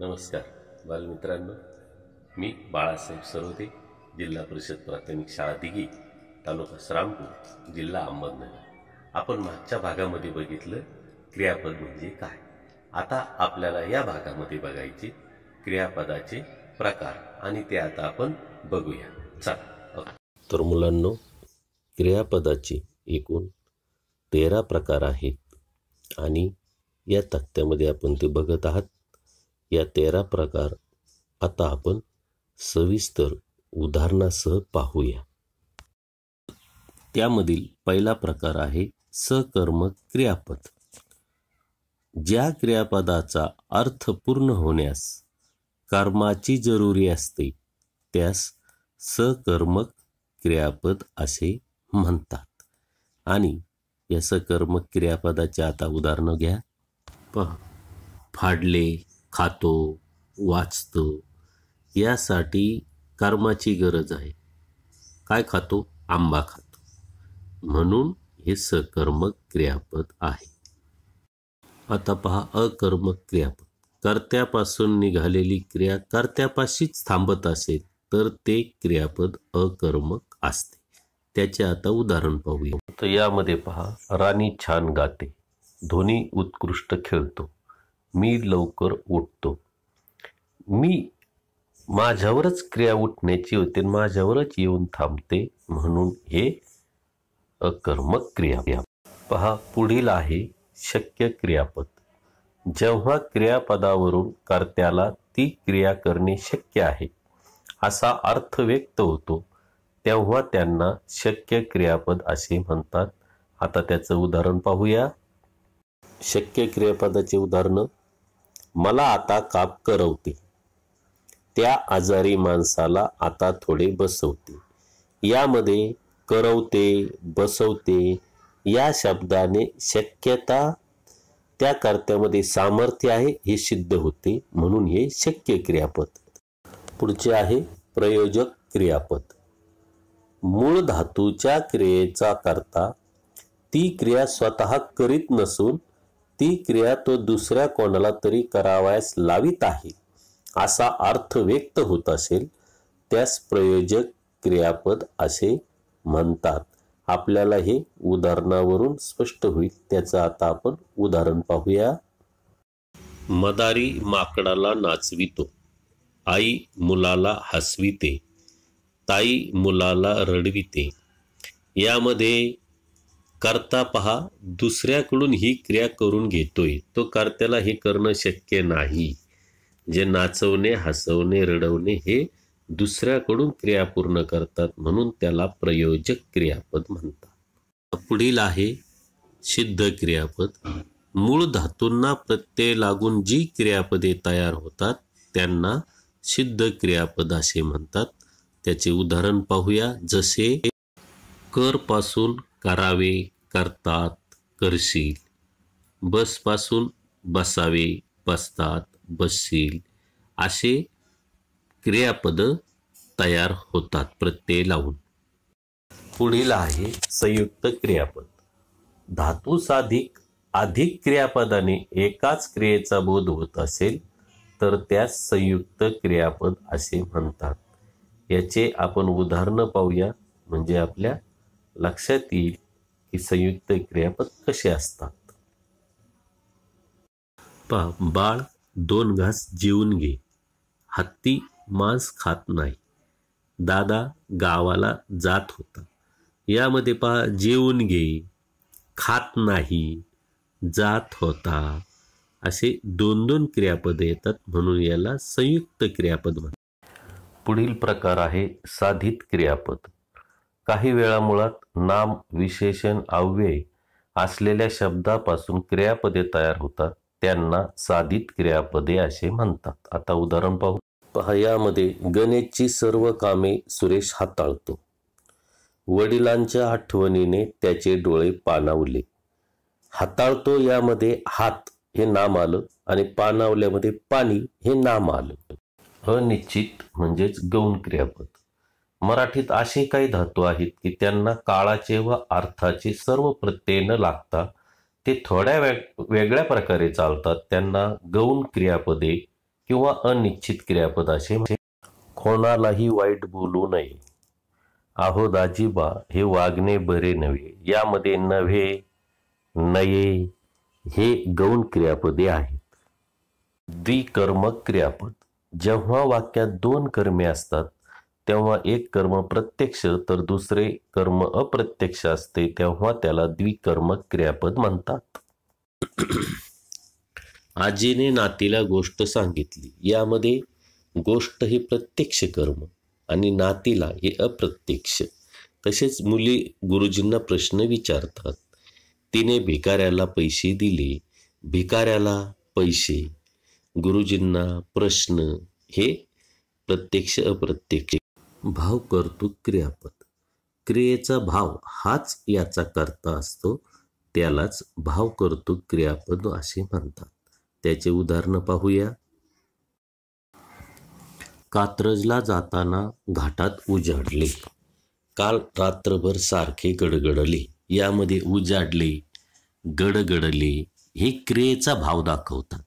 नमस्कार बालमित्रांनो मी बाळासाहेब सरोदे जिल्हा परिषद प्राथमिक शाळा दिघी तालुका श्रामपूर जिल्हा अहमदनगर आपण मागच्या भागामध्ये बघितलं क्रियापद म्हणजे काय आता आपल्याला या भागामध्ये बघायचे क्रियापदाचे प्रकार आणि ते आता आपण बघूया चला तर मुलांनो क्रियापदाचे एकूण तेरा प्रकार आहेत आणि या तक्त्यामध्ये आपण ते बघत आहात या तेरा प्रकार आता आपण सविस्तर उदाहरणासह पाहूया त्यामधील पहिला प्रकार आहे सकर्म क्रियापद ज्या क्रियापदाचा अर्थ पूर्ण होण्यास कर्माची जरुरी असते त्यास सकर्मक क्रियापद असे म्हणतात आणि या सकर्मक क्रियापदाचे आता उदाहरणं घ्या पहा फाडले खातो वाचतो यासाठी कर्माची गरज आहे काय खातो आंबा खातो म्हणून हे सकर्मक क्रियापद आहे आता पहा अकर्मक क्रियापद कर्त्यापासून निघालेली क्रिया कर्त्यापाशीच थांबत असेल तर ते क्रियापद अकर्मक असते त्याचे आता उदाहरण पाहूया तर यामध्ये पहा राणी छान गाते धोनी उत्कृष्ट खेळतो मी लवकर उठतो मी माझ्यावरच क्रिया उठण्याची होते माझ्यावरच येऊन थांबते म्हणून हे अकर्मक क्रिया पहा पुढील आहे शक्य क्रियापद जेव्हा क्रियापदावरून कर्त्याला ती क्रिया करणे शक्य आहे असा अर्थ व्यक्त होतो तेव्हा त्यांना शक्य क्रियापद असे म्हणतात आता त्याचं उदाहरण पाहूया शक्य क्रियापदाचे उदाहरणं मला आता काप करवते त्या आजारी माणसाला आता थोडे बसवते यामध्ये करवते बसवते या शब्दाने शक्यता त्या कर्त्यामध्ये सामर्थ्य आहे हे सिद्ध होते म्हणून हे शक्य क्रियापद पुढचे आहे प्रयोजक क्रियापद मूळ धातूच्या क्रियेचा करता ती क्रिया स्वतः करीत नसून ती क्रिया तो दुसऱ्या कोणाला तरी करावयास लावित आहे असा अर्थ व्यक्त होत असेल त्यास प्रयोजक क्रियापद असे म्हणतात आपल्याला हे उदाहरणावरून स्पष्ट होईल त्याचं आता आपण उदाहरण पाहूया मदारी माकडाला नाचवितो आई मुलाला हसविते ताई मुलाला रडविते यामध्ये कर्ता पहा दुसऱ्याकडून ही क्रिया करून घेतोय तो कर्त्याला हे करणं शक्य नाही जे नाचवणे हसवणे रडवणे हे दुसऱ्याकडून क्रिया पूर्ण करतात म्हणून त्याला प्रयोजक क्रियापद म्हणतात पुढील आहे सिद्ध क्रियापद मूळ धातूंना प्रत्यय लागून जी क्रियापदे तयार होतात त्यांना सिद्ध क्रियापद असे म्हणतात त्याचे उदाहरण पाहूया जसे करपासून करावे करतात करशील बसपासून बसावे बसतात बसशील असे क्रियापद तयार होतात प्रत्यय लावून पुढील आहे संयुक्त क्रियापद धातू साधिक अधिक क्रियापदाने एकाच क्रियेचा बोध होत असेल तर त्यास संयुक्त क्रियापद असे म्हणतात याचे आपण उदाहरणं पाहूया म्हणजे आपल्या लक्षात येईल ही संयुक्त क्रियापद कसे असतात पा बाळ दोन घास जेवून घे हत्ती मांस खात नाही दादा गावाला जात होता यामध्ये पहा जेवून घे खात नाही जात होता असे दोन दोन क्रियापद येतात म्हणून याला संयुक्त क्रियापद म्हणतात पुढील प्रकार आहे साधित क्रियापद काही वेळा मुळात नाम विशेषण अव्यय असलेल्या शब्दापासून क्रियापदे तयार होतात त्यांना साधित क्रियापदे असे म्हणतात आता उदाहरण पाहू पहा यामध्ये गणेशची सर्व कामे सुरेश हाताळतो वडिलांच्या आठवणीने त्याचे डोळे पानावले हाताळतो यामध्ये हात हे नाम आलं आणि पानावल्यामध्ये पाणी हे नाम आलं अनिश्चित म्हणजेच गौण क्रियापद मराठीत असे काही धातू आहेत की त्यांना काळाचे व अर्थाचे सर्व प्रत्यय न लागता ते थोड्या वेग वेगळ्या प्रकारे चालतात त्यांना गौण क्रियापदे किंवा अनिश्चित क्रियापद असे कोणालाही वाईट बोलू नये आहो दाजीबा हे वागणे बरे नव्हे यामध्ये नव्हे नये हे गौण क्रियापदे आहेत द्विकर्मक क्रियापद जेव्हा वाक्यात दोन कर्मे असतात तेव्हा एक कर्म प्रत्यक्ष तर दुसरे कर्म अप्रत्यक्ष असते तेव्हा त्याला द्विकर्म क्रियापद म्हणतात आजीने नातीला गोष्ट सांगितली यामध्ये गोष्ट ही प्रत्यक्ष कर्म आणि नातीला हे अप्रत्यक्ष तसेच मुली गुरुजींना प्रश्न विचारतात तिने भिकाऱ्याला पैसे दिले भिकाऱ्याला पैसे गुरुजींना प्रश्न हे प्रत्यक्ष अप्रत्यक्ष भाव करतो क्रियापद क्रियेचा भाव हाच याचा करता असतो त्यालाच भाव करतो क्रियापद असे म्हणतात त्याचे उदाहरण पाहूया कात्रजला जाताना घाटात उजाडले काल रात्रभर सारखे गडगडले यामध्ये उजाडले गडगडले हे क्रियेचा भाव दाखवतात